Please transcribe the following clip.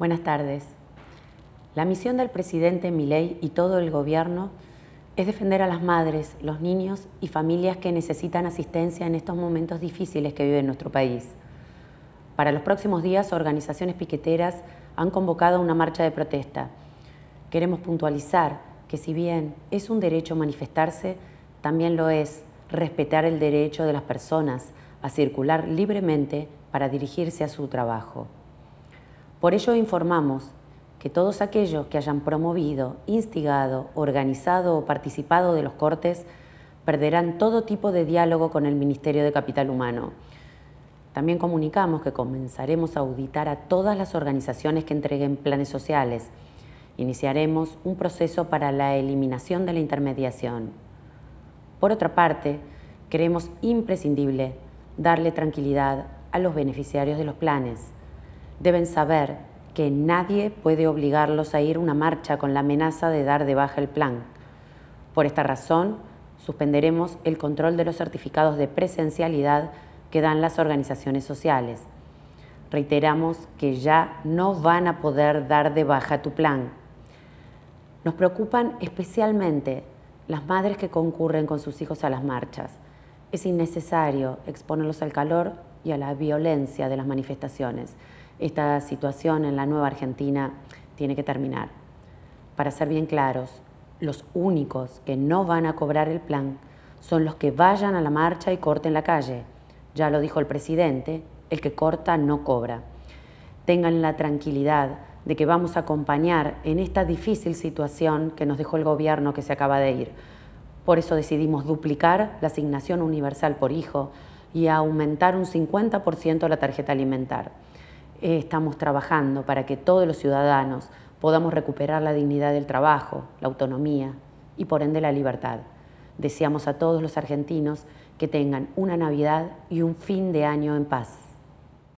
Buenas tardes. La misión del presidente Milei y todo el gobierno es defender a las madres, los niños y familias que necesitan asistencia en estos momentos difíciles que vive nuestro país. Para los próximos días, organizaciones piqueteras han convocado una marcha de protesta. Queremos puntualizar que si bien es un derecho manifestarse, también lo es respetar el derecho de las personas a circular libremente para dirigirse a su trabajo. Por ello informamos que todos aquellos que hayan promovido, instigado, organizado o participado de los cortes perderán todo tipo de diálogo con el Ministerio de Capital Humano. También comunicamos que comenzaremos a auditar a todas las organizaciones que entreguen planes sociales. Iniciaremos un proceso para la eliminación de la intermediación. Por otra parte, creemos imprescindible darle tranquilidad a los beneficiarios de los planes deben saber que nadie puede obligarlos a ir a una marcha con la amenaza de dar de baja el plan. Por esta razón, suspenderemos el control de los certificados de presencialidad que dan las organizaciones sociales. Reiteramos que ya no van a poder dar de baja tu plan. Nos preocupan especialmente las madres que concurren con sus hijos a las marchas. Es innecesario exponerlos al calor y a la violencia de las manifestaciones. Esta situación en la nueva Argentina tiene que terminar. Para ser bien claros, los únicos que no van a cobrar el plan son los que vayan a la marcha y corten la calle. Ya lo dijo el presidente, el que corta no cobra. Tengan la tranquilidad de que vamos a acompañar en esta difícil situación que nos dejó el gobierno que se acaba de ir. Por eso decidimos duplicar la asignación universal por hijo y aumentar un 50% la tarjeta alimentar. Eh, estamos trabajando para que todos los ciudadanos podamos recuperar la dignidad del trabajo, la autonomía y por ende la libertad. Deseamos a todos los argentinos que tengan una Navidad y un fin de año en paz.